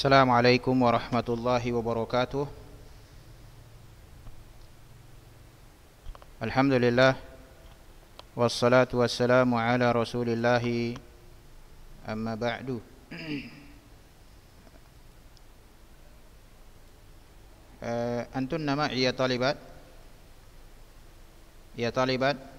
السلام عليكم ورحمة الله وبركاته الحمد لله والصلاة والسلام على رسول الله أما بعد آه، أنتن معي يا طالبات يا طالبات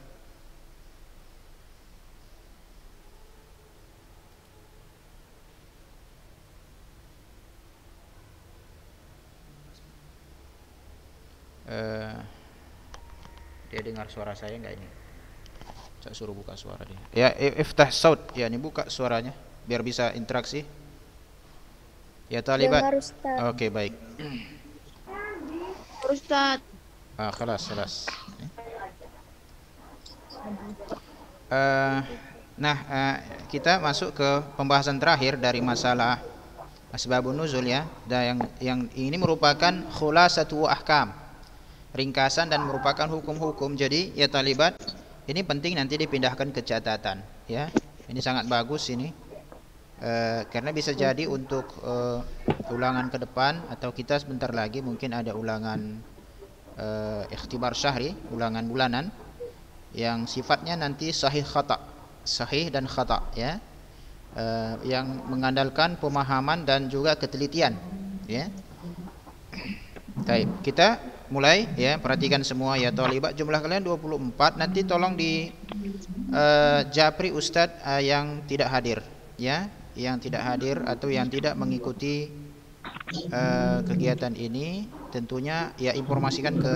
Eh, dia dengar suara saya nggak ini saya suruh buka suara dia ya iftah saud ya ini buka suaranya biar bisa interaksi ya talibat oke okay, baik Ustaz ah kelas kelas uh, nah uh, kita masuk ke pembahasan terakhir dari masalah asbabun nuzul ya dan yang yang ini merupakan khulasatu ahkam ringkasan dan merupakan hukum-hukum. Jadi ya talibat ini penting nanti dipindahkan ke catatan ya. Ini sangat bagus ini. E, karena bisa jadi untuk e, ulangan ke depan atau kita sebentar lagi mungkin ada ulangan e, ikhtibar syahri, ulangan bulanan yang sifatnya nanti sahih khata, sahih dan khata ya. E, yang mengandalkan pemahaman dan juga ketelitian ya. Baik, kita mulai ya perhatikan semua ya tolibat jumlah kalian 24 nanti tolong di uh, japri ustadz uh, yang tidak hadir ya yang tidak hadir atau yang tidak mengikuti uh, kegiatan ini tentunya ya informasikan ke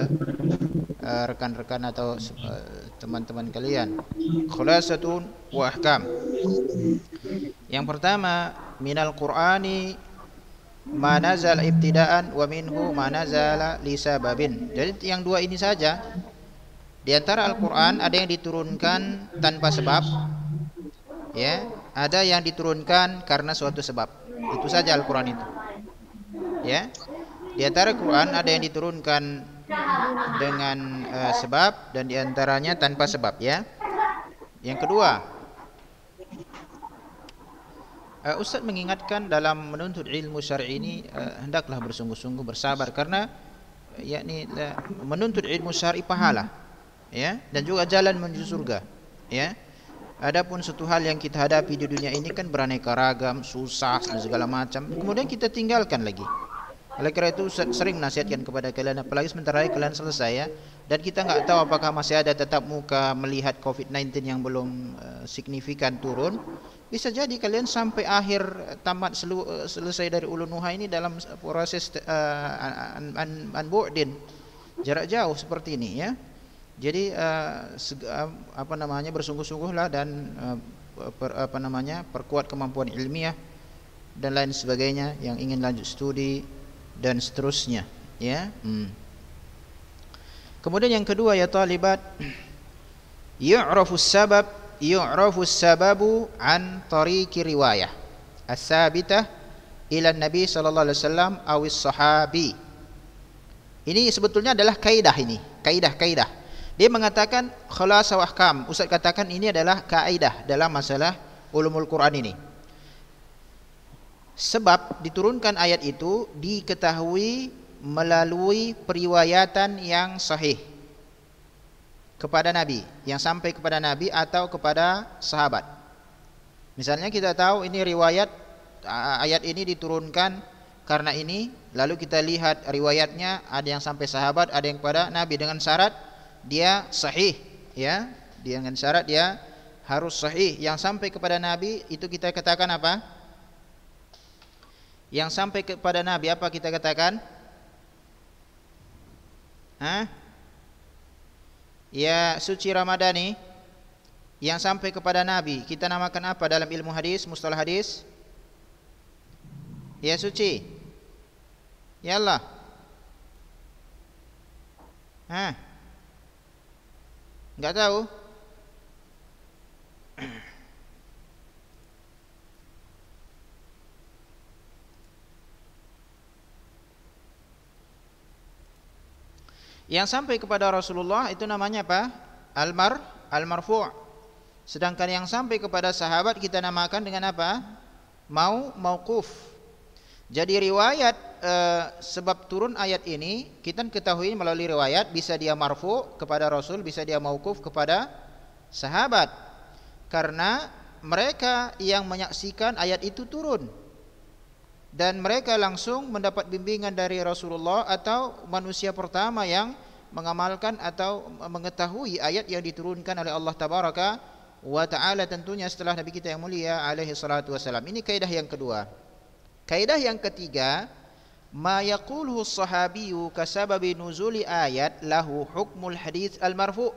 rekan-rekan uh, atau teman-teman uh, kalian khulasatun wa ahkam yang pertama minal qur'ani manazal ibtidaan wa minhu manazala lisababin. Jadi yang dua ini saja di antara Al-Qur'an ada yang diturunkan tanpa sebab ya, ada yang diturunkan karena suatu sebab. Itu saja Al-Qur'an itu. Ya. Di antara Al-Qur'an ada yang diturunkan dengan uh, sebab dan diantaranya tanpa sebab ya. Yang kedua, uh, Ustaz mengingatkan dalam menuntut ilmu syar'i ini uh, hendaklah bersungguh-sungguh bersabar karena uh, eh, yakni uh, menuntut ilmu syar'i pahala ya dan juga jalan menuju surga ya Adapun satu hal yang kita hadapi di dunia ini kan beraneka ragam, susah dan segala macam. Kemudian kita tinggalkan lagi. Oleh karena itu sering nasihatkan kepada kalian apalagi sebentar lagi kalian selesai ya. Dan kita nggak tahu apakah masih ada tetap muka melihat COVID-19 yang belum uh, signifikan turun. Bisa jadi kalian sampai akhir eh, tamat selu, uh, selesai dari Ulu Nuha ini dalam proses uh, unboarding jarak jauh seperti ini ya. Jadi uh, apa namanya bersungguh-sungguhlah dan uh, per, apa namanya perkuat kemampuan ilmiah dan lain sebagainya yang ingin lanjut studi dan seterusnya ya hmm. kemudian yang kedua ya talibat yu'rafu sabab yu'rafu sababu an tariqi riwayah as-sabitah ila nabi sallallahu alaihi wasallam awis sahabi ini sebetulnya adalah kaidah ini kaidah kaidah dia mengatakan khalasah ahkam ustaz katakan ini adalah kaidah dalam masalah ulumul Quran ini Sebab diturunkan ayat itu diketahui melalui periwayatan yang sahih kepada Nabi, yang sampai kepada Nabi atau kepada sahabat. Misalnya kita tahu ini riwayat ayat ini diturunkan karena ini, lalu kita lihat riwayatnya ada yang sampai sahabat, ada yang kepada Nabi dengan syarat dia sahih, ya. Dengan syarat dia harus sahih yang sampai kepada Nabi itu kita katakan apa? yang sampai kepada Nabi apa kita katakan? Hah? Ya suci Ramadani yang sampai kepada Nabi kita namakan apa dalam ilmu hadis, mustalah hadis? Ya suci. Ya Allah. Hah? Enggak tahu. yang sampai kepada Rasulullah itu namanya apa? Almar almarfu'. Sedangkan yang sampai kepada sahabat kita namakan dengan apa? Mau mauquf. Jadi riwayat e, sebab turun ayat ini kita ketahui melalui riwayat bisa dia marfu kepada Rasul, bisa dia mauquf kepada sahabat. Karena mereka yang menyaksikan ayat itu turun dan mereka langsung mendapat bimbingan dari Rasulullah atau manusia pertama yang mengamalkan atau mengetahui ayat yang diturunkan oleh Allah Tabaraka wa taala tentunya setelah Nabi kita yang mulia alaihi salatu wasalam. Ini kaidah yang kedua. Kaidah yang ketiga, ma yaquluhu sahabiyyu kasababi nuzuli ayat lahu hukmul hadits al marfu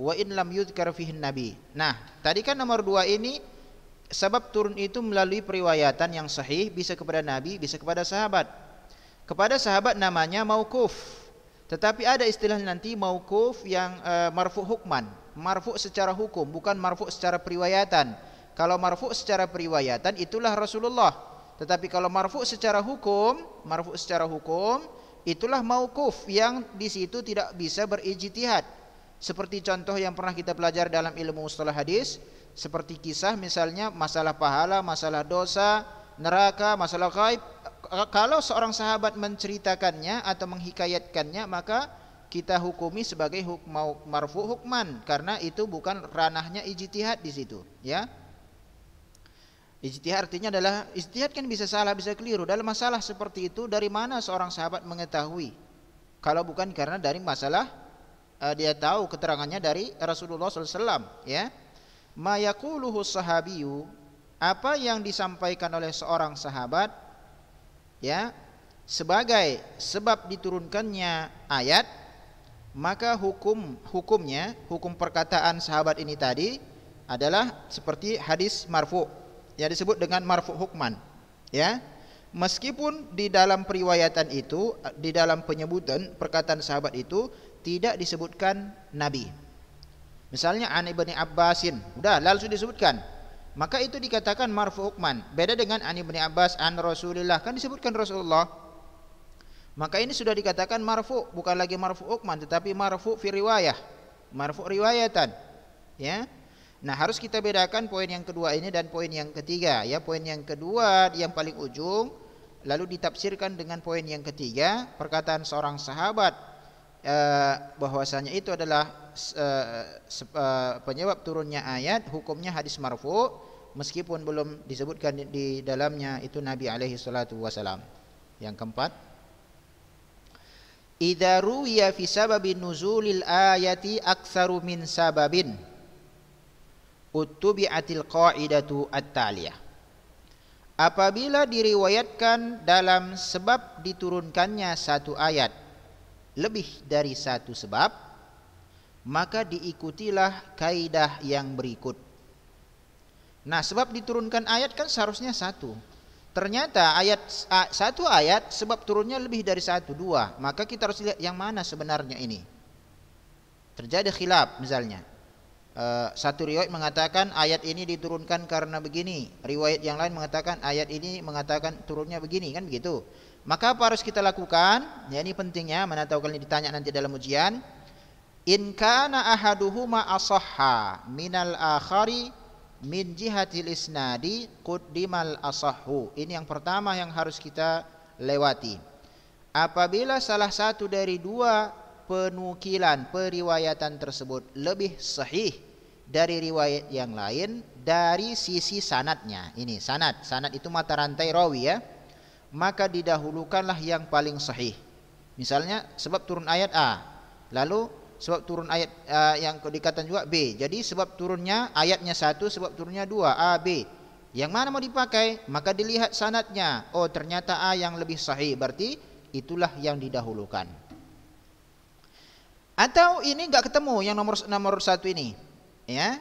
wa in lam yudhkar fihi nabi. Nah, tadi kan nomor dua ini sebab turun itu melalui periwayatan yang sahih bisa kepada nabi, bisa kepada sahabat. Kepada sahabat namanya mauquf tetapi ada istilah nanti mauquf yang e, marfu hukman, marfu secara hukum, bukan marfu secara periwayatan. Kalau marfu secara periwayatan itulah Rasulullah. Tetapi kalau marfu secara hukum, marfu secara hukum itulah mauquf yang di situ tidak bisa berijtihad. Seperti contoh yang pernah kita belajar dalam ilmu mustalah hadis, seperti kisah misalnya masalah pahala, masalah dosa, neraka, masalah gaib, kalau seorang sahabat menceritakannya atau menghikayatkannya maka kita hukumi sebagai hukmau marfu hukman karena itu bukan ranahnya ijtihad di situ ya ijtihad artinya adalah ijtihad kan bisa salah bisa keliru dalam masalah seperti itu dari mana seorang sahabat mengetahui kalau bukan karena dari masalah uh, dia tahu keterangannya dari Rasulullah SAW ya mayakuluhu sahabiyu apa yang disampaikan oleh seorang sahabat ya sebagai sebab diturunkannya ayat maka hukum hukumnya hukum perkataan sahabat ini tadi adalah seperti hadis marfu yang disebut dengan marfu hukman ya meskipun di dalam periwayatan itu di dalam penyebutan perkataan sahabat itu tidak disebutkan nabi misalnya an ibni abbasin sudah langsung disebutkan maka itu dikatakan marfu ukman beda dengan an ibni abbas an rasulillah kan disebutkan rasulullah maka ini sudah dikatakan marfu bukan lagi marfu ukman tetapi marfu fi riwayah marfu riwayatan ya nah harus kita bedakan poin yang kedua ini dan poin yang ketiga ya poin yang kedua yang paling ujung lalu ditafsirkan dengan poin yang ketiga perkataan seorang sahabat eh, bahwasanya itu adalah uh, penyebab turunnya ayat hukumnya hadis marfu meskipun belum disebutkan di, di dalamnya itu Nabi alaihi salatu wasalam. Yang keempat Idza ruwiya fi sababi nuzulil ayati aktsaru min sababin uttubi'atil qa'idatu at-taliyah. Apabila diriwayatkan dalam sebab diturunkannya satu ayat lebih dari satu sebab maka diikutilah kaidah yang berikut. Nah, sebab diturunkan ayat kan seharusnya satu. Ternyata ayat satu ayat sebab turunnya lebih dari satu dua. Maka kita harus lihat yang mana sebenarnya ini. Terjadi khilaf misalnya. E, satu riwayat mengatakan ayat ini diturunkan karena begini. Riwayat yang lain mengatakan ayat ini mengatakan turunnya begini kan begitu. Maka apa harus kita lakukan? Ya ini pentingnya mana tahu kalian ditanya nanti dalam ujian In kana ahaduhuma asahha minal akhari min jihatil isnadi quddimal asahhu. Ini yang pertama yang harus kita lewati. Apabila salah satu dari dua penukilan periwayatan tersebut lebih sahih dari riwayat yang lain dari sisi sanatnya. Ini sanat, sanat itu mata rantai rawi ya. Maka didahulukanlah yang paling sahih. Misalnya sebab turun ayat A, lalu sebab turun ayat uh, yang dikatakan juga B. Jadi sebab turunnya ayatnya satu, sebab turunnya dua A B. Yang mana mau dipakai? Maka dilihat sanatnya. Oh ternyata A yang lebih sahih. Berarti itulah yang didahulukan. Atau ini nggak ketemu yang nomor nomor satu ini, ya?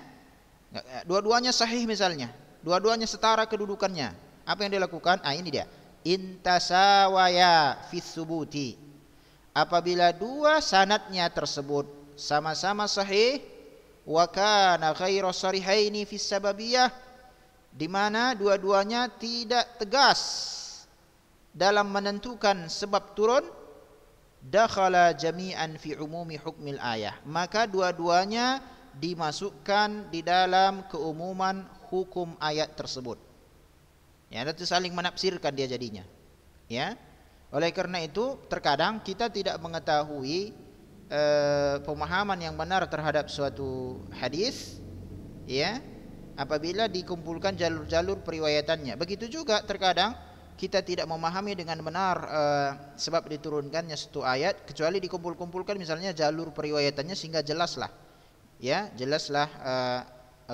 Eh, dua-duanya sahih misalnya, dua-duanya setara kedudukannya. Apa yang dilakukan? Ah ini dia. Intasawaya fisubuti apabila dua sanatnya tersebut sama-sama sahih wa kana khairu sarihaini fi sababiyah di mana dua-duanya tidak tegas dalam menentukan sebab turun dakhala jami'an fi umumi hukmil ayah maka dua-duanya dimasukkan di dalam keumuman hukum ayat tersebut ya itu saling menafsirkan dia jadinya ya oleh karena itu, terkadang kita tidak mengetahui e, pemahaman yang benar terhadap suatu hadis, ya, apabila dikumpulkan jalur-jalur periwayatannya. Begitu juga terkadang kita tidak memahami dengan benar e, sebab diturunkannya satu ayat kecuali dikumpul-kumpulkan misalnya jalur periwayatannya sehingga jelaslah. Ya, jelaslah e,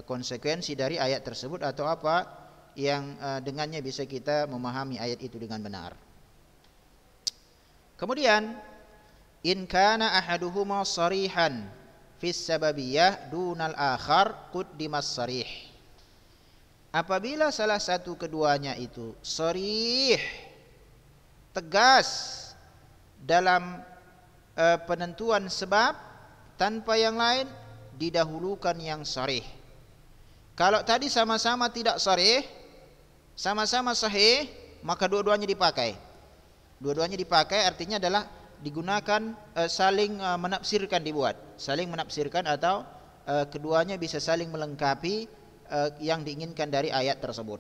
konsekuensi dari ayat tersebut atau apa yang e, dengannya bisa kita memahami ayat itu dengan benar. Kemudian in kana ahaduhuma sarihan fis sababiyah dunal akhar sarih. Apabila salah satu keduanya itu sarih tegas dalam uh, penentuan sebab tanpa yang lain didahulukan yang sarih. Kalau tadi sama-sama tidak sarih, sama-sama sahih, maka dua-duanya dipakai. Dua-duanya dipakai artinya adalah digunakan e, saling e, menafsirkan dibuat, saling menafsirkan atau e, keduanya bisa saling melengkapi e, yang diinginkan dari ayat tersebut.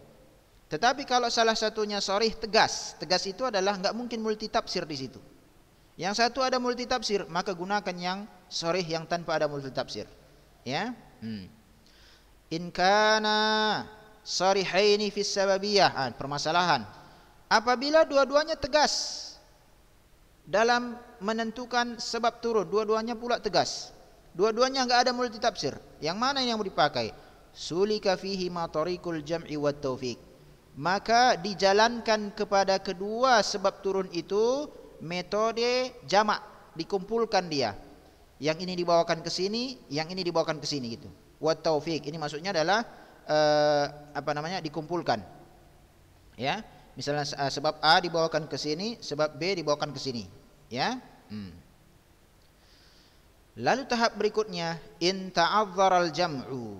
Tetapi kalau salah satunya sorry tegas, tegas itu adalah nggak mungkin multi tafsir di situ. Yang satu ada multi tafsir, maka gunakan yang sorry yang tanpa ada multi tafsir. Ya. Hmm. In kana ini fis sababiyah. Ah, permasalahan Apabila dua-duanya tegas dalam menentukan sebab turun, dua-duanya pula tegas. Dua-duanya enggak ada multi tafsir. Yang mana yang mau dipakai? Sulika fihi ma tariqul jam'i wat Maka dijalankan kepada kedua sebab turun itu metode jamak, dikumpulkan dia. Yang ini dibawakan ke sini, yang ini dibawakan ke sini gitu. Wat ini maksudnya adalah uh, apa namanya? dikumpulkan. Ya. Misalnya uh, sebab A dibawakan ke sini, sebab B dibawakan ke sini, ya. Hmm. Lalu tahap berikutnya in ta'azzara al-jam'u.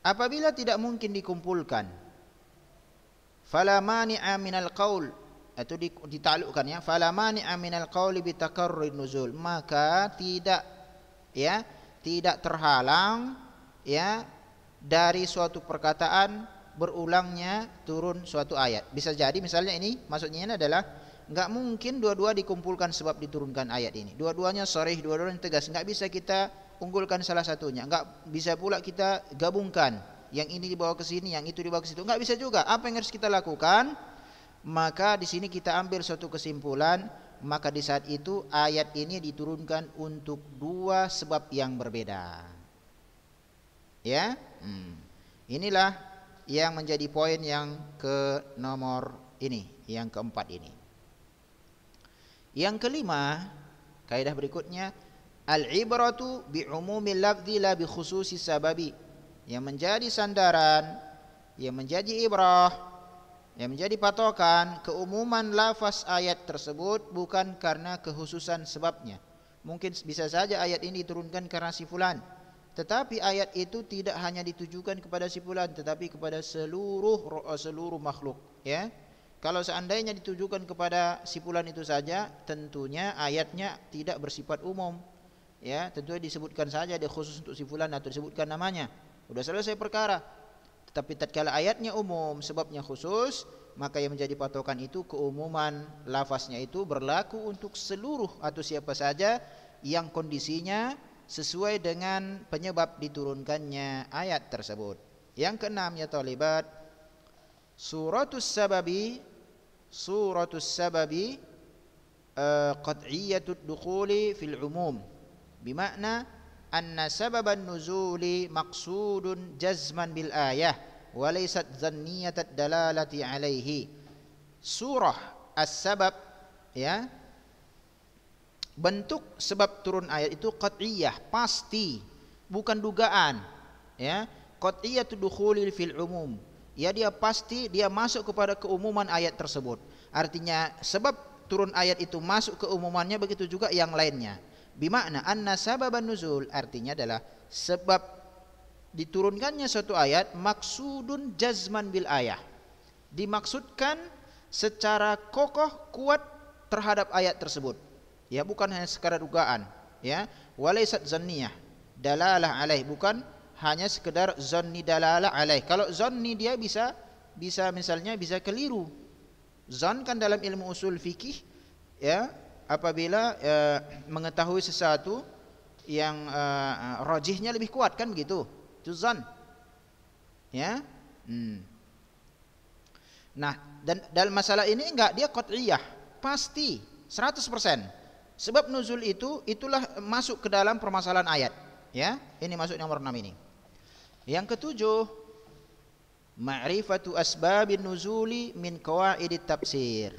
Apabila tidak mungkin dikumpulkan, fala mani'a al qaul itu ditaklukkan ya fala mani'a minal qauli bi takarrur nuzul maka tidak ya tidak terhalang ya dari suatu perkataan berulangnya turun suatu ayat. Bisa jadi misalnya ini maksudnya ini adalah nggak mungkin dua-dua dikumpulkan sebab diturunkan ayat ini. Dua-duanya soreh dua-duanya tegas. Nggak bisa kita unggulkan salah satunya. Nggak bisa pula kita gabungkan. Yang ini dibawa ke sini, yang itu dibawa ke situ. Nggak bisa juga. Apa yang harus kita lakukan? Maka di sini kita ambil suatu kesimpulan. Maka di saat itu ayat ini diturunkan untuk dua sebab yang berbeda. Ya, hmm. inilah yang menjadi poin yang ke nomor ini, yang keempat ini. Yang kelima, kaidah berikutnya al-ibratu bi umumil lafzi la bi khususi sababi. Yang menjadi sandaran, yang menjadi ibrah, yang menjadi patokan keumuman lafaz ayat tersebut bukan karena kehususan sebabnya. Mungkin bisa saja ayat ini diturunkan karena si fulan tetapi ayat itu tidak hanya ditujukan kepada si fulan tetapi kepada seluruh eh, seluruh makhluk, ya. Kalau seandainya ditujukan kepada si fulan itu saja, tentunya ayatnya tidak bersifat umum. Ya, tentunya disebutkan saja dia khusus untuk si fulan atau disebutkan namanya. Sudah selesai perkara. Tetapi tatkala ayatnya umum, sebabnya khusus, maka yang menjadi patokan itu keumuman lafaznya itu berlaku untuk seluruh atau siapa saja yang kondisinya sesuai dengan penyebab diturunkannya ayat tersebut. Yang keenam ya talibat suratus sababi suratus sababi uh, eh, qat'iyatud dukhuli fil umum bimakna anna sababan nuzuli maqsudun jazman bil ayah wa laysat dhanniyatad dalalati alaihi surah as-sabab ya bentuk sebab turun ayat itu qat'iyah, pasti, bukan dugaan. Ya, qat'iyatu dukhulil fil umum. Ya dia pasti dia masuk kepada keumuman ayat tersebut. Artinya sebab turun ayat itu masuk keumumannya begitu juga yang lainnya. Bimakna anna sababan nuzul artinya adalah sebab diturunkannya suatu ayat maksudun jazman bil ayah. Dimaksudkan secara kokoh kuat terhadap ayat tersebut ya bukan hanya sekadar dugaan ya walaisat zanniyah dalalah alaih bukan hanya sekedar zanni dalalah alaih kalau zanni dia bisa bisa misalnya bisa keliru zan kan dalam ilmu usul fikih ya apabila e, mengetahui sesuatu yang e, rajihnya lebih kuat kan begitu itu zan ya hmm. nah dan dalam masalah ini enggak dia qat'iyah pasti 100% Sebab nuzul itu itulah masuk ke dalam permasalahan ayat. Ya, ini masuk nomor 6 ini. Yang ketujuh, ma'rifatu asbabin nuzuli min qawaidit tafsir.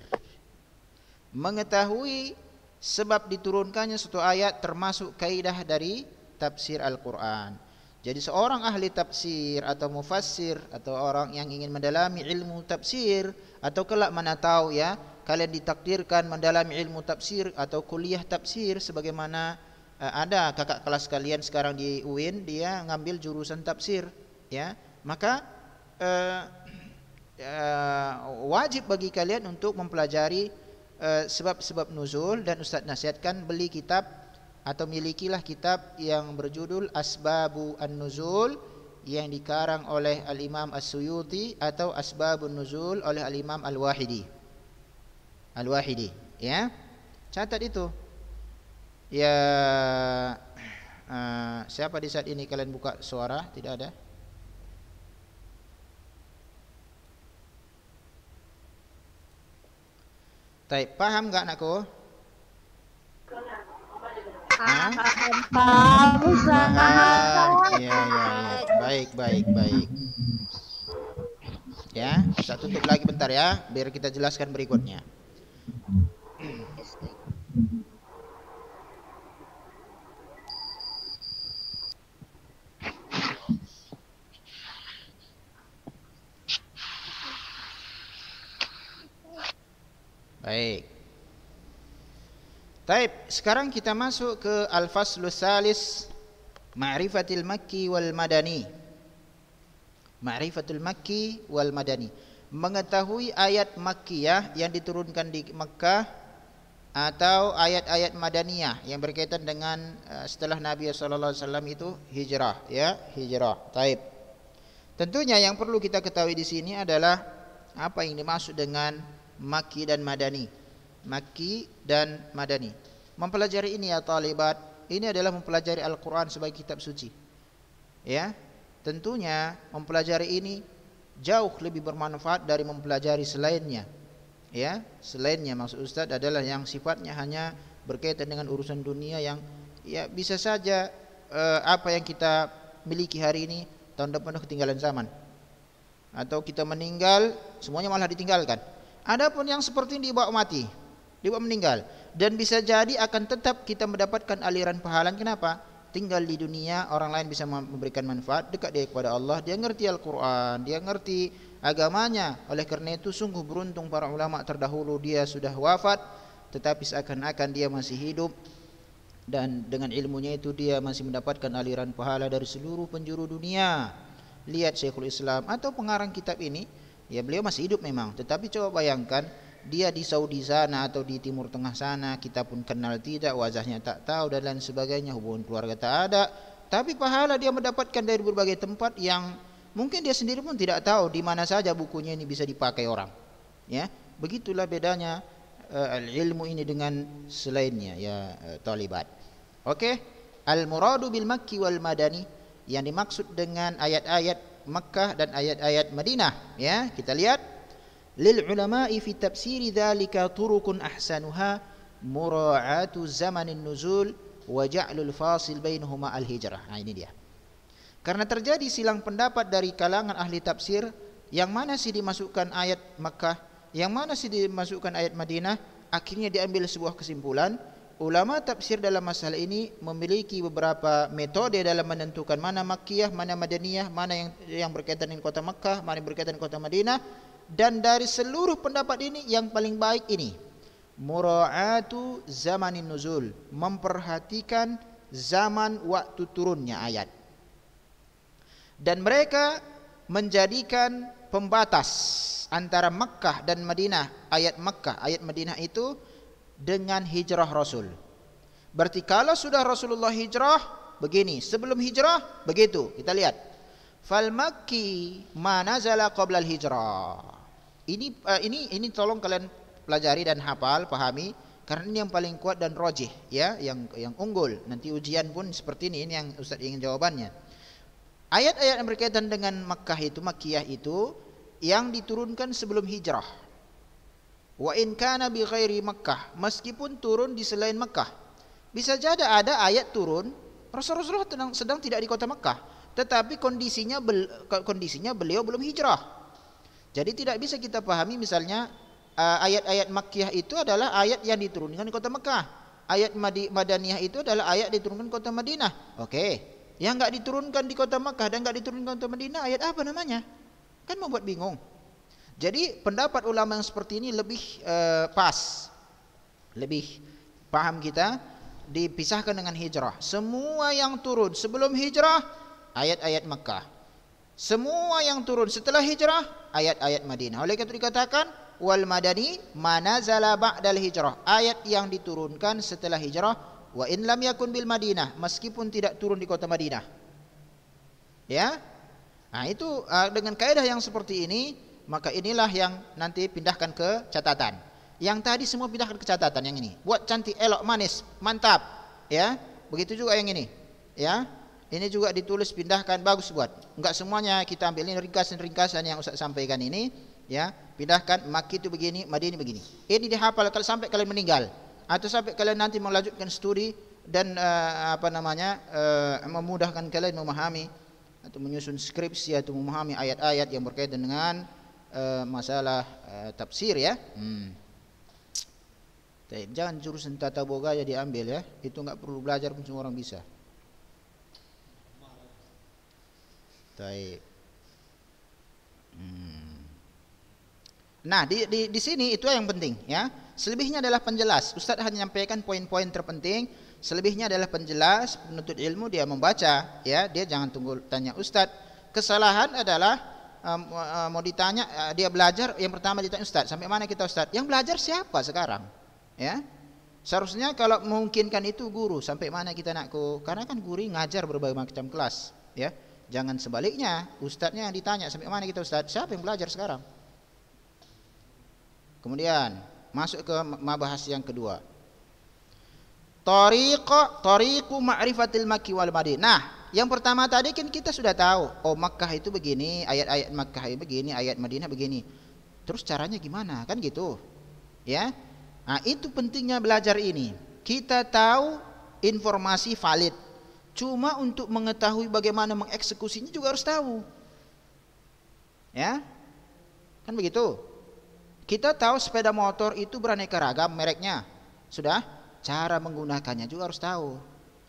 Mengetahui sebab diturunkannya suatu ayat termasuk kaidah dari tafsir Al-Qur'an. Jadi seorang ahli tafsir atau mufassir atau orang yang ingin mendalami ilmu tafsir atau kelak mana tahu ya, kalian ditakdirkan mendalami ilmu tafsir atau kuliah tafsir sebagaimana uh, ada kakak kelas kalian sekarang di UIN dia ngambil jurusan tafsir ya maka uh, uh, wajib bagi kalian untuk mempelajari sebab-sebab uh, nuzul dan Ustadz nasihatkan beli kitab atau milikilah kitab yang berjudul Asbabu An-Nuzul yang dikarang oleh Al-Imam As-Suyuti atau Asbabun Nuzul oleh Al-Imam Al-Wahidi. Al-Wahidi ya catat itu ya uh, siapa di saat ini kalian buka suara tidak ada Tapi paham nggak anakku? Paham, paham, paham. Ya, ya, ya. Baik, baik, baik. Ya, kita tutup lagi bentar ya, biar kita jelaskan berikutnya. Baik. Taib, sekarang kita masuk ke al-faslu salis Ma'rifatul makki wal madani. Ma'rifatul makki wal madani mengetahui ayat Makkiyah yang diturunkan di Mekah atau ayat-ayat Madaniyah yang berkaitan dengan eh, setelah Nabi sallallahu alaihi wasallam itu hijrah ya, hijrah. Taib. Tentunya yang perlu kita ketahui di sini adalah apa yang dimaksud dengan Makki dan Madani. Makki dan Madani. Mempelajari ini ya talibat, ini adalah mempelajari Al-Qur'an sebagai kitab suci. Ya. Tentunya mempelajari ini jauh lebih bermanfaat dari mempelajari selainnya. Ya, selainnya maksud Ustadz adalah yang sifatnya hanya berkaitan dengan urusan dunia yang ya bisa saja eh, apa yang kita miliki hari ini tahun depan ketinggalan zaman. Atau kita meninggal semuanya malah ditinggalkan. Adapun yang seperti ini dibawa mati, dibawa meninggal dan bisa jadi akan tetap kita mendapatkan aliran pahala. Kenapa? tinggal di dunia orang lain bisa memberikan manfaat dekat dia kepada Allah dia ngerti Al-Quran dia ngerti agamanya oleh karena itu sungguh beruntung para ulama terdahulu dia sudah wafat tetapi seakan-akan dia masih hidup dan dengan ilmunya itu dia masih mendapatkan aliran pahala dari seluruh penjuru dunia lihat Syekhul Islam atau pengarang kitab ini ya beliau masih hidup memang tetapi coba bayangkan dia di Saudi sana atau di Timur Tengah sana kita pun kenal tidak wajahnya tak tahu dan lain sebagainya hubungan keluarga tak ada tapi pahala dia mendapatkan dari berbagai tempat yang mungkin dia sendiri pun tidak tahu di mana saja bukunya ini bisa dipakai orang ya begitulah bedanya uh, eh, ilmu ini dengan selainnya ya uh, talibat oke okay? al muradu bil makki wal madani yang dimaksud dengan ayat-ayat Mekah dan ayat-ayat Madinah ya kita lihat للعلماء في fi ذلك طرق أحسنها مراعاة mura'atu النزول وجعل الفاصل بينهما الهجرة. Nah ini dia. Karena terjadi silang pendapat dari kalangan ahli tafsir yang mana sih dimasukkan ayat Mekah, yang mana sih dimasukkan ayat Madinah, akhirnya diambil sebuah kesimpulan. Ulama tafsir dalam masalah ini memiliki beberapa metode dalam menentukan mana Makkiyah, mana Madaniyah, mana yang yang berkaitan dengan kota Mekah, mana yang berkaitan dengan kota Madinah dan dari seluruh pendapat ini yang paling baik ini muraatu zamanin nuzul memperhatikan zaman waktu turunnya ayat dan mereka menjadikan pembatas antara Makkah dan Madinah ayat Makkah ayat Madinah itu dengan hijrah Rasul berarti kalau sudah Rasulullah hijrah begini sebelum hijrah begitu kita lihat Fal Makki manazala qoblal hijrah. Ini uh, ini ini tolong kalian pelajari dan hafal, pahami karena ini yang paling kuat dan rojih ya yang yang unggul nanti ujian pun seperti ini ini yang Ustadz ingin jawabannya ayat-ayat yang berkaitan dengan Makkah itu Makkiyah itu yang diturunkan sebelum hijrah wa in kana bi ghairi Makkah meskipun turun di selain Makkah bisa jadi ada ayat turun Rasulullah sedang, sedang tidak di kota Makkah tetapi kondisinya bel, kondisinya beliau belum hijrah. Jadi tidak bisa kita pahami misalnya ayat-ayat Makkiyah itu adalah ayat yang diturunkan di kota Mekah. Ayat Madaniyah itu adalah ayat diturunkan di kota Madinah. Oke. Okay. Yang enggak diturunkan di kota Mekah dan enggak diturunkan di kota Madinah ayat apa namanya? Kan membuat bingung. Jadi pendapat ulama yang seperti ini lebih uh, pas. Lebih paham kita dipisahkan dengan hijrah. Semua yang turun sebelum hijrah ayat-ayat Mekah. Semua yang turun setelah hijrah ayat-ayat Madinah. Oleh itu dikatakan wal madani manazala ba'dal hijrah. Ayat yang diturunkan setelah hijrah wa in lam yakun bil Madinah meskipun tidak turun di kota Madinah. Ya. Nah, itu e, dengan kaidah yang seperti ini maka inilah yang nanti pindahkan ke catatan. Yang tadi semua pindahkan ke catatan yang ini. Buat cantik, elok, manis, mantap. Ya. Begitu juga yang ini. Ya. Ini juga ditulis pindahkan bagus buat. Enggak semuanya kita ambil ini ringkasan-ringkasan yang Ustaz sampaikan ini ya. Pindahkan Makki itu begini, Madinah begini. Ini dihafal kalau sampai kalian meninggal atau sampai kalian nanti melanjutkan studi dan uh, apa namanya uh, memudahkan kalian memahami atau menyusun skripsi atau memahami ayat-ayat yang berkaitan dengan uh, masalah uh, tafsir ya. Hmm. Jangan jurusan tata boga ya diambil ya. Itu enggak perlu belajar pun semua orang bisa. Taib. Hmm. Nah, di, di, di sini itu yang penting ya. Selebihnya adalah penjelas. Ustadz hanya menyampaikan poin-poin terpenting. Selebihnya adalah penjelas, penuntut ilmu dia membaca ya, dia jangan tunggu tanya ustadz. Kesalahan adalah um, mau ditanya uh, dia belajar yang pertama ditanya ustadz, sampai mana kita ustadz? Yang belajar siapa sekarang? Ya. Seharusnya kalau memungkinkan itu guru sampai mana kita nakku karena kan guru ngajar berbagai macam kelas ya. Jangan sebaliknya, ustadznya ditanya sampai mana kita ustadz, siapa yang belajar sekarang? Kemudian masuk ke mabahas yang kedua. Tariqa tariqu ma'rifatil Makki wal Madinah. Nah, yang pertama tadi kan kita sudah tahu, oh Makkah itu begini, ayat-ayat Makkah itu begini, ayat Madinah begini. Terus caranya gimana? Kan gitu. Ya. Nah, itu pentingnya belajar ini. Kita tahu informasi valid Cuma untuk mengetahui bagaimana mengeksekusinya juga harus tahu. Ya. Kan begitu. Kita tahu sepeda motor itu beraneka ragam mereknya. Sudah? Cara menggunakannya juga harus tahu.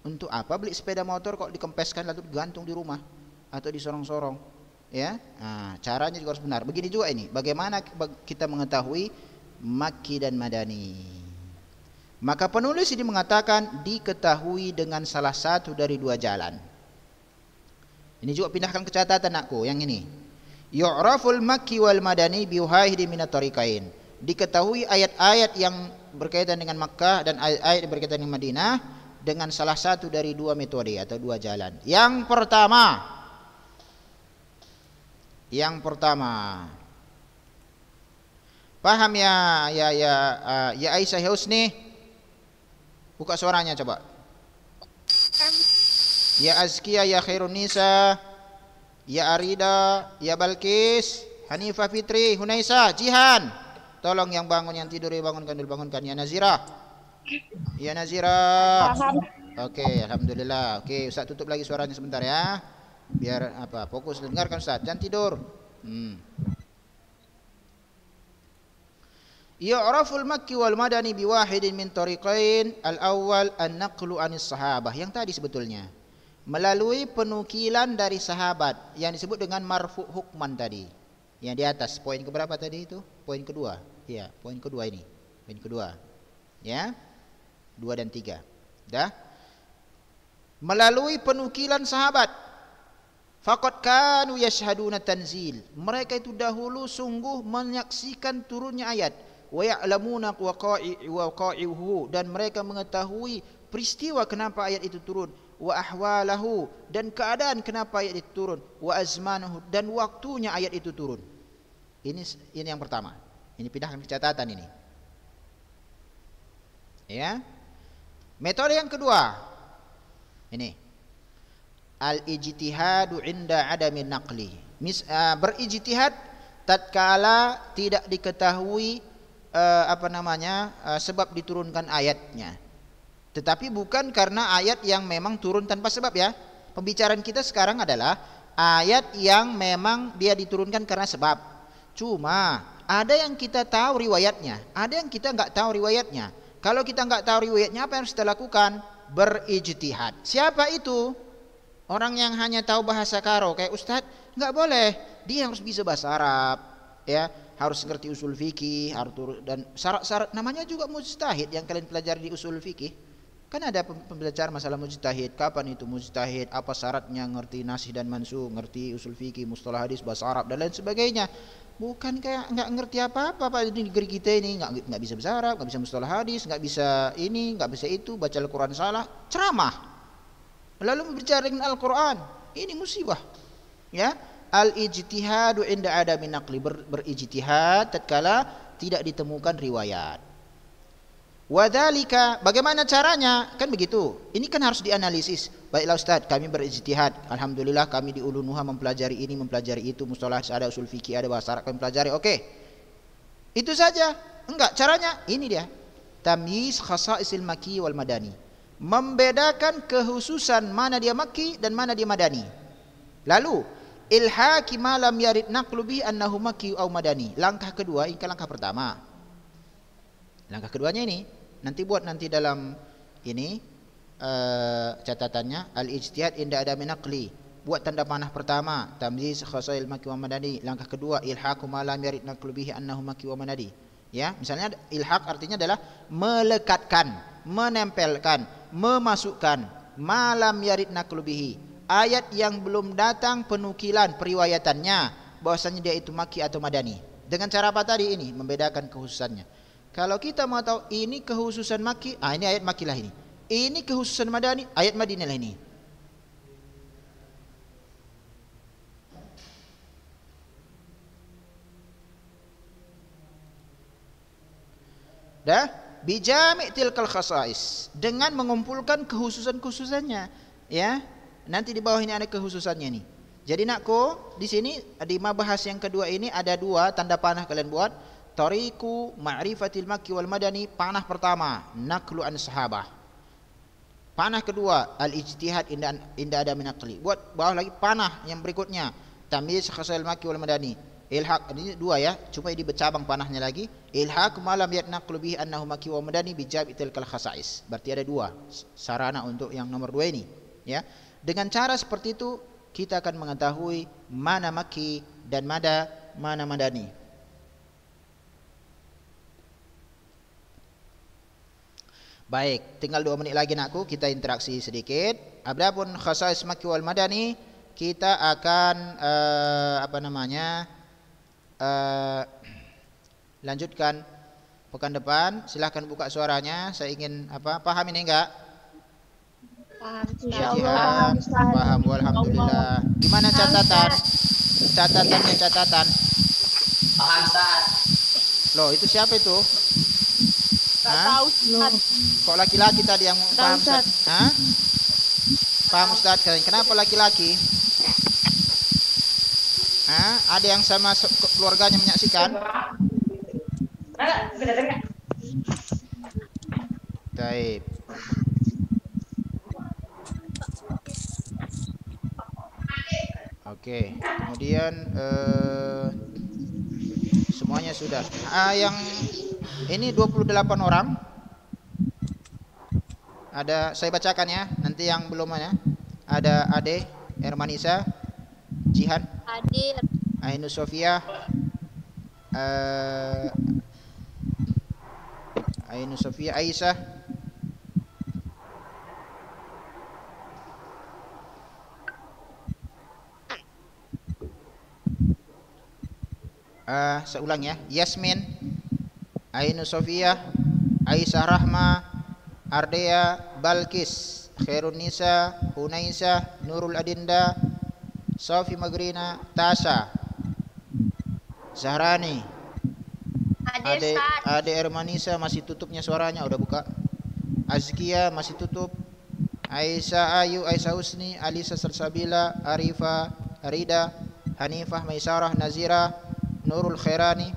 Untuk apa beli sepeda motor kok dikempeskan lalu digantung di rumah atau disorong-sorong? Ya. Nah, caranya juga harus benar. Begini juga ini, bagaimana kita mengetahui maki dan madani? Maka penulis ini mengatakan diketahui dengan salah satu dari dua jalan. Ini juga pindahkan ke catatan aku yang ini. Yu'raful makki wal madani biwahidi minat tarikain. Diketahui ayat-ayat yang berkaitan dengan Makkah dan ayat-ayat berkaitan dengan Madinah dengan salah satu dari dua metode atau dua jalan. Yang pertama yang pertama Paham ya ya ya ya, ya Aisyah Husni? Buka suaranya coba. Kan. Ya Azkia, ya Khairun Nisa, ya Arida, ya Balkis, Hanifah Fitri, Hunaisa, Jihan. Tolong yang bangun, yang tidur bangunkan dulu bangunkan. Ya Nazira. Ya Nazira. Oke, okay, alhamdulillah. Oke, okay, Ustaz tutup lagi suaranya sebentar ya. Biar apa? Fokus dengarkan Ustaz, jangan tidur. Hmm. Yu'raful Makki wal Madani biwahidin min tariqain al-awwal an-naqlu anis sahabah yang tadi sebetulnya melalui penukilan dari sahabat yang disebut dengan marfu hukman tadi yang di atas poin keberapa tadi itu poin kedua ya poin kedua ini poin kedua ya dua dan tiga dah melalui penukilan sahabat Fakat kanu yashhaduna tanzil. Mereka itu dahulu sungguh menyaksikan turunnya ayat wa ya'lamuna waqa'ihu dan mereka mengetahui peristiwa kenapa ayat itu turun wa ahwalahu dan keadaan kenapa ayat itu turun wa azmanuhu dan waktunya ayat itu turun ini ini yang pertama ini pindahkan ke catatan ini ya metode yang kedua ini al ijtihadu inda adami naqli Mis, uh, berijtihad tatkala tidak diketahui uh, apa namanya uh, sebab diturunkan ayatnya. Tetapi bukan karena ayat yang memang turun tanpa sebab ya. Pembicaraan kita sekarang adalah ayat yang memang dia diturunkan karena sebab. Cuma ada yang kita tahu riwayatnya, ada yang kita nggak tahu riwayatnya. Kalau kita nggak tahu riwayatnya apa yang harus kita lakukan? Berijtihad. Siapa itu? Orang yang hanya tahu bahasa Karo kayak Ustadz nggak boleh. Dia harus bisa bahasa Arab, ya harus ngerti usul fikih dan syarat-syarat namanya juga mujtahid yang kalian pelajari di usul fikih kan ada pembelajar masalah mujtahid kapan itu mujtahid apa syaratnya ngerti nasih dan mansuh ngerti usul fikih mustalah hadis bahasa Arab dan lain sebagainya bukan kayak nggak ngerti apa-apa pak di negeri kita ini nggak nggak bisa bahasa Arab nggak bisa mustalah hadis nggak bisa ini nggak bisa itu baca Al-Quran salah ceramah lalu berbicara dengan Al-Quran ini musibah ya al-ijtihadu inda ada minakli ber, berijtihad tatkala tidak ditemukan riwayat. Wadalika bagaimana caranya? Kan begitu. Ini kan harus dianalisis. Baiklah Ustaz, kami berijtihad. Alhamdulillah kami di Ulunuha mempelajari ini, mempelajari itu, mustalah ada usul fikih, ada bahasa Arab kami pelajari. Oke. Okay. Itu saja. Enggak, caranya ini dia. Tamyiz khasa'isil maki wal madani. Membedakan kehususan mana dia maki dan mana dia madani. Lalu ilhaqi ma lam yarid naklubi bi annahu makki au madani. Langkah kedua, ini langkah pertama. Langkah keduanya ini nanti buat nanti dalam ini uh, catatannya al-ijtihad inda ada minakli Buat tanda panah pertama, tamyiz khasail makki wa madani. Langkah kedua, ilhaqu ma lam yarid naqlu bihi annahu makki wa madani. Ya, misalnya ilhaq artinya adalah melekatkan, menempelkan, memasukkan malam yarid naklubihi ayat yang belum datang penukilan periwayatannya bahwasanya dia itu maki atau madani. Dengan cara apa tadi ini membedakan kehususannya. Kalau kita mau tahu ini kehususan maki, ah ini ayat makilah ini. Ini kehususan madani, ayat madinilah ini. Dah? Bijami tilkal khasais dengan mengumpulkan kehususan-khususannya, ya. Nanti di bawah ini ada kekhususannya nih. Jadi nak ko di sini di mabahas yang kedua ini ada dua tanda panah kalian buat. Tariku ma'rifatil makki wal madani panah pertama naklu an sahabah. Panah kedua al-ijtihad inda inda ada minakli. Buat bawah lagi panah yang berikutnya tamyiz khasal makki wal madani. Ilhaq ini dua ya, cuma ini bercabang panahnya lagi. Ilhaq malam yatnak bihi annahu makki wa madani bijab tilkal khasais. Berarti ada dua sarana untuk yang nomor dua ini ya dengan cara seperti itu kita akan mengetahui mana maki dan mana mana madani baik tinggal dua menit lagi nakku kita interaksi sedikit adapun khasais maki wal madani kita akan uh, apa namanya uh, lanjutkan pekan depan silahkan buka suaranya saya ingin apa paham ini enggak Paham. Insyaallah. Paham. Alhamdulillah. Gimana catatan? Catatannya catatan. Paham, Lo itu siapa itu? Gak tahu, Kok laki-laki tadi yang paham, Hah? Paham, Ustaz. Kenapa laki-laki? Hah? Ada yang sama keluarganya menyaksikan? Baik. Oke, kemudian uh, semuanya sudah. Ah, yang ini 28 orang. Ada saya bacakan ya, nanti yang belum ya. Ada Ade, Hermanisa, Jihan, Ainu Sofia, uh, eh, Ainu Sofia, Aisyah, uh, seulang ya Yasmin Ainu Sofia Aisyah Rahma Ardea Balkis Khairun Nisa Hunaisa Nurul Adinda Sofi Magrina Tasha Zahrani Ade, Ade Ermanisa masih tutupnya suaranya udah buka Azkia masih tutup Aisyah Ayu, Aisyah Husni, Alisa Sersabila Arifa, Rida, Hanifah, Maisarah, Nazira, Nurul Khairani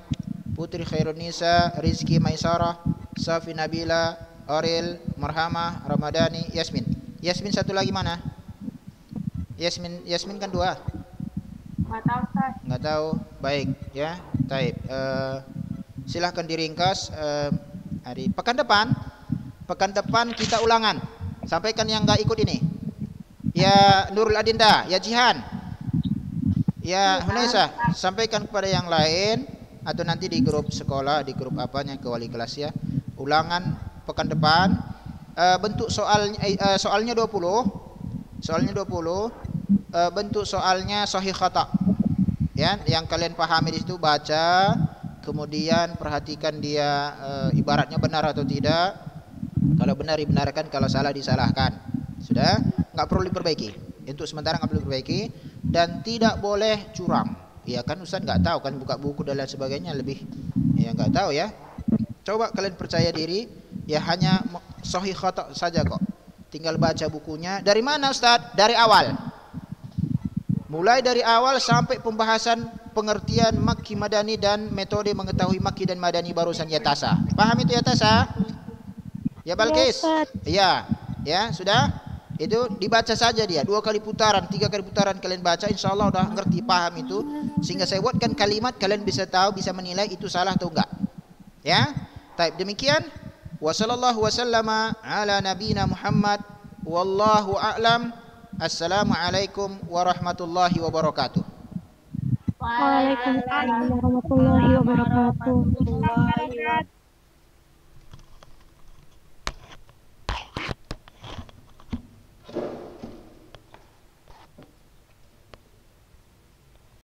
Putri Khairunisa, Nisa Rizki Maisarah Safi Nabila Ariel, Marhama, Ramadhani Yasmin Yasmin satu lagi mana? Yasmin Yasmin kan dua Nggak tahu Ustaz Nggak tahu Baik ya Taib uh, Silahkan diringkas uh, hari pekan depan pekan depan kita ulangan sampaikan yang nggak ikut ini ya Nurul Adinda ya Jihan Ya, Hunaisa, iya, sampaikan kepada yang lain atau nanti di grup sekolah, di grup apa yang ke wali kelas ya. Ulangan pekan depan eh, bentuk soalnya uh, soalnya 20. Soalnya 20. Uh, bentuk soalnya sahih khata. Ya, yang kalian pahami di situ baca, kemudian perhatikan dia ibaratnya benar atau tidak. Kalau benar dibenarkan, kalau salah disalahkan. Sudah? Enggak perlu diperbaiki untuk sementara nggak perlu diperbaiki dan tidak boleh curang ya kan Ustaz nggak tahu kan buka buku dan lain sebagainya lebih ya nggak tahu ya coba kalian percaya diri ya hanya sohih khotok saja kok tinggal baca bukunya dari mana Ustaz dari awal mulai dari awal sampai pembahasan pengertian makki madani dan metode mengetahui makki dan madani barusan yatasa ah. paham itu yatasa ah? ya Balkis ya, ya ya sudah itu dibaca saja dia dua kali putaran tiga kali putaran kalian baca insya Allah udah ngerti paham itu sehingga saya buatkan kalimat kalian bisa tahu bisa menilai itu salah atau enggak ya Taib demikian wa wasallama ala nabina Muhammad wallahu a'lam assalamualaikum warahmatullahi wabarakatuh Waalaikumsalam warahmatullahi wabarakatuh.